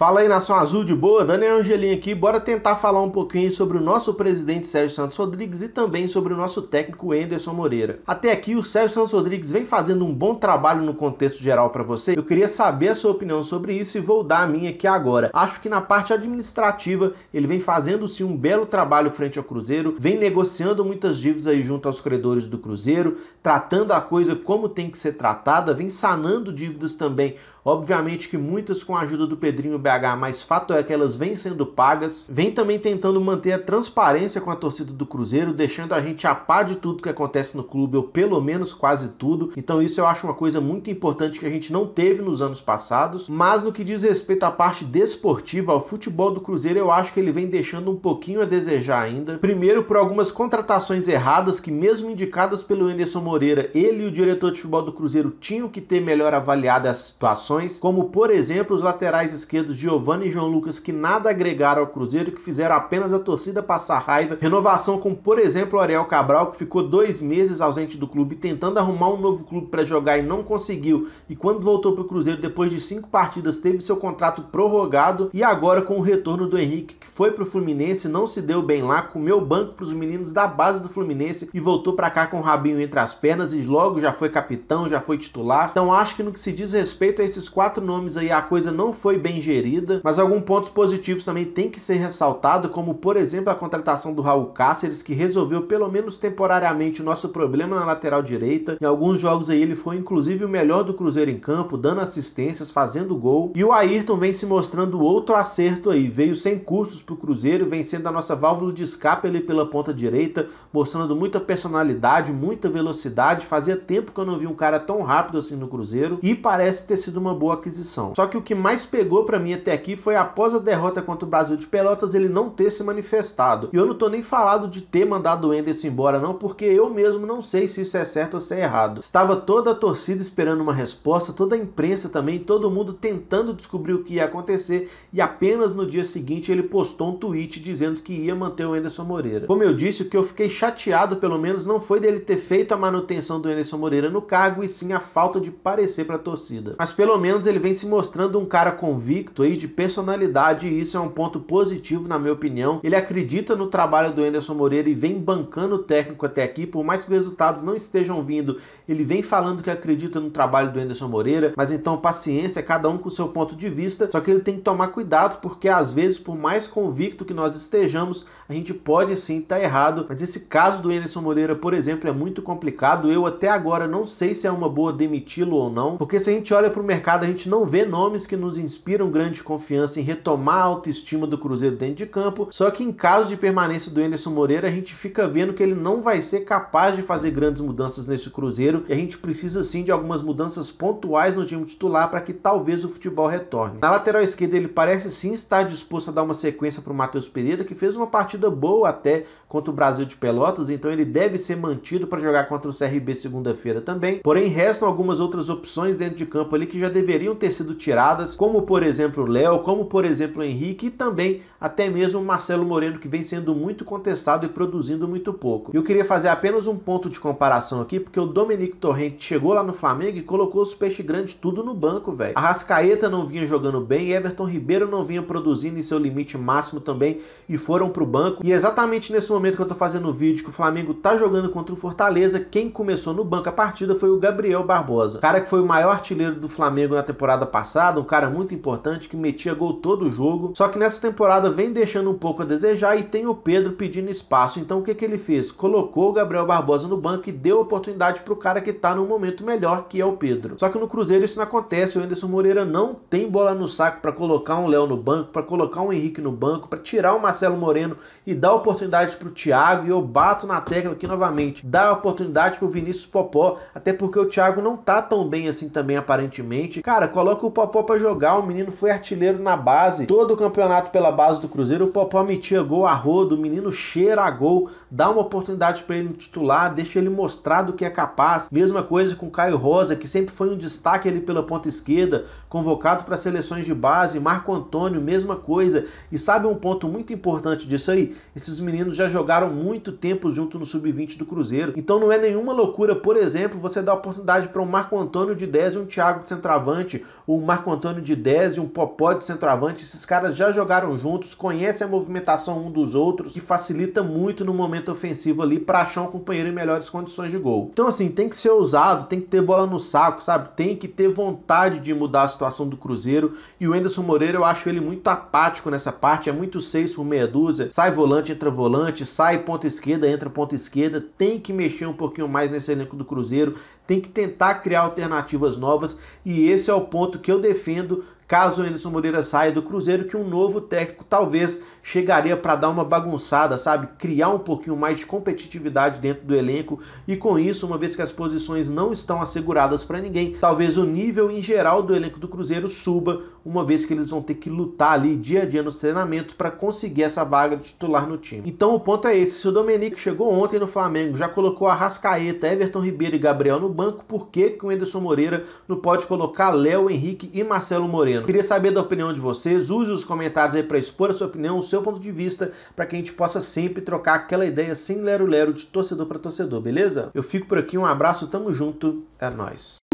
Fala aí, Nação Azul, de boa? Daniel Angelim aqui. Bora tentar falar um pouquinho sobre o nosso presidente Sérgio Santos Rodrigues e também sobre o nosso técnico Enderson Moreira. Até aqui, o Sérgio Santos Rodrigues vem fazendo um bom trabalho no contexto geral para você. Eu queria saber a sua opinião sobre isso e vou dar a minha aqui agora. Acho que na parte administrativa ele vem fazendo sim um belo trabalho frente ao Cruzeiro, vem negociando muitas dívidas aí junto aos credores do Cruzeiro, tratando a coisa como tem que ser tratada, vem sanando dívidas também Obviamente que muitas com a ajuda do Pedrinho BH, mas fato é que elas vêm sendo pagas. Vem também tentando manter a transparência com a torcida do Cruzeiro, deixando a gente a par de tudo que acontece no clube, ou pelo menos quase tudo. Então isso eu acho uma coisa muito importante que a gente não teve nos anos passados. Mas no que diz respeito à parte desportiva, ao futebol do Cruzeiro, eu acho que ele vem deixando um pouquinho a desejar ainda. Primeiro por algumas contratações erradas que mesmo indicadas pelo Anderson Moreira, ele e o diretor de futebol do Cruzeiro tinham que ter melhor avaliado as situações contratações, como por exemplo os laterais esquerdos Giovanni e João Lucas, que nada agregaram ao Cruzeiro, que fizeram apenas a torcida passar raiva. Renovação com, por exemplo, o Ariel Cabral, que ficou dois meses ausente do clube, tentando arrumar um novo clube para jogar e não conseguiu. E quando voltou para o Cruzeiro, depois de cinco partidas, teve seu contrato prorrogado. E agora, com o retorno do Henrique, que foi para o Fluminense, não se deu bem lá, comeu banco para os meninos da base do Fluminense e voltou para cá com o rabinho entre as pernas e logo já foi capitão, já foi titular. Então acho que no que se diz respeito a esses esses quatro nomes aí a coisa não foi bem gerida, mas alguns pontos positivos também tem que ser ressaltado, como por exemplo a contratação do Raul Cáceres, que resolveu pelo menos temporariamente o nosso problema na lateral direita. Em alguns jogos aí ele foi inclusive o melhor do Cruzeiro em campo, dando assistências, fazendo gol. E o Ayrton vem se mostrando outro acerto aí, veio sem custos pro Cruzeiro, vencendo a nossa válvula de escape ali pela ponta direita, mostrando muita personalidade, muita velocidade. Fazia tempo que eu não vi um cara tão rápido assim no Cruzeiro e parece ter sido uma uma boa aquisição. Só que o que mais pegou para mim até aqui foi após a derrota contra o Brasil de Pelotas ele não ter se manifestado. E eu não tô nem falado de ter mandado o Enderson embora não, porque eu mesmo não sei se isso é certo ou se é errado. Estava toda a torcida esperando uma resposta, toda a imprensa também, todo mundo tentando descobrir o que ia acontecer e apenas no dia seguinte ele postou um tweet dizendo que ia manter o Enderson Moreira. Como eu disse, o que eu fiquei chateado pelo menos não foi dele ter feito a manutenção do Enderson Moreira no cargo e sim a falta de parecer para a torcida. Mas pelo menos ele vem se mostrando um cara convicto aí de personalidade e isso é um ponto positivo na minha opinião. Ele acredita no trabalho do Anderson Moreira e vem bancando o técnico até aqui, por mais que os resultados não estejam vindo, ele vem falando que acredita no trabalho do Anderson Moreira, mas então paciência, cada um com o seu ponto de vista, só que ele tem que tomar cuidado porque às vezes por mais convicto que nós estejamos, a gente pode sim estar tá errado, mas esse caso do Anderson Moreira, por exemplo, é muito complicado. Eu até agora não sei se é uma boa demiti-lo ou não, porque se a gente olha para o mercado mercado a gente não vê nomes que nos inspiram grande confiança em retomar a autoestima do Cruzeiro dentro de campo, só que em caso de permanência do Anderson Moreira, a gente fica vendo que ele não vai ser capaz de fazer grandes mudanças nesse Cruzeiro e a gente precisa sim de algumas mudanças pontuais no time titular para que talvez o futebol retorne. Na lateral esquerda, ele parece sim estar disposto a dar uma sequência para o Matheus Pereira, que fez uma partida boa até contra o Brasil de Pelotas, então ele deve ser mantido para jogar contra o CRB segunda-feira também. Porém, restam algumas outras opções dentro de campo ali que já deveriam ter sido tiradas, como por exemplo Léo, como por exemplo Henrique e também até mesmo Marcelo Moreno, que vem sendo muito contestado e produzindo muito pouco. Eu queria fazer apenas um ponto de comparação aqui, porque o Dominique Torrente chegou lá no Flamengo e colocou os peixes grandes tudo no banco, velho. A Rascaeta não vinha jogando bem, Everton Ribeiro não vinha produzindo em seu limite máximo também e foram pro banco. E é exatamente nesse momento que eu tô fazendo o vídeo, que o Flamengo tá jogando contra o Fortaleza, quem começou no banco a partida foi o Gabriel Barbosa, cara que foi o maior artilheiro do Flamengo na temporada passada, um cara muito importante que metia gol todo jogo, só que nessa temporada vem deixando um pouco a desejar e tem o Pedro pedindo espaço. Então o que, que ele fez? Colocou o Gabriel Barbosa no banco e deu oportunidade para o cara que está no momento melhor, que é o Pedro. Só que no Cruzeiro isso não acontece, o Anderson Moreira não tem bola no saco para colocar um Léo no banco, para colocar um Henrique no banco, para tirar o Marcelo Moreno e dar oportunidade para o Thiago. E eu bato na tecla aqui novamente, dá oportunidade para o Vinícius Popó, até porque o Thiago não tá tão bem assim também aparentemente cara, coloca o Popó pra jogar. O menino foi artilheiro na base, todo o campeonato pela base do Cruzeiro. O Popó metia gol a rodo, o menino cheira a gol. Dá uma oportunidade para ele no titular, deixa ele mostrar do que é capaz. Mesma coisa com o Caio Rosa, que sempre foi um destaque ali pela ponta esquerda, convocado para seleções de base. Marco Antônio, mesma coisa. E sabe um ponto muito importante disso aí? Esses meninos já jogaram muito tempo junto no sub-20 do Cruzeiro. Então não é nenhuma loucura, por exemplo, você dar oportunidade para um Marco Antônio de 10 e um Thiago de centroavante centroavante, o Marco Antônio de 10 e um Popó de centroavante. Esses caras já jogaram juntos, conhecem a movimentação um dos outros e facilita muito no momento ofensivo ali para achar um companheiro em melhores condições de gol. Então, assim, tem que ser ousado, tem que ter bola no saco, sabe? Tem que ter vontade de mudar a situação do Cruzeiro. E o Anderson Moreira, eu acho ele muito apático nessa parte, é muito seis por meia dúzia. Sai volante, entra volante, sai ponta esquerda, entra ponta esquerda. Tem que mexer um pouquinho mais nesse elenco do Cruzeiro tem que tentar criar alternativas novas e esse é o ponto que eu defendo caso o Anderson Moreira saia do Cruzeiro, que um novo técnico talvez chegaria para dar uma bagunçada, sabe? Criar um pouquinho mais de competitividade dentro do elenco e com isso, uma vez que as posições não estão asseguradas para ninguém, talvez o nível em geral do elenco do Cruzeiro suba, uma vez que eles vão ter que lutar ali dia a dia nos treinamentos para conseguir essa vaga de titular no time. Então o ponto é esse, se o Domenico chegou ontem no Flamengo, já colocou a Rascaeta, Everton Ribeiro e Gabriel no banco, por que, que o Anderson Moreira não pode colocar Léo, Henrique e Marcelo Moreno? Queria saber da opinião de vocês, use os comentários aí para expor a sua opinião seu ponto de vista, para que a gente possa sempre trocar aquela ideia sem lero-lero de torcedor para torcedor, beleza? Eu fico por aqui, um abraço, tamo junto, é nóis.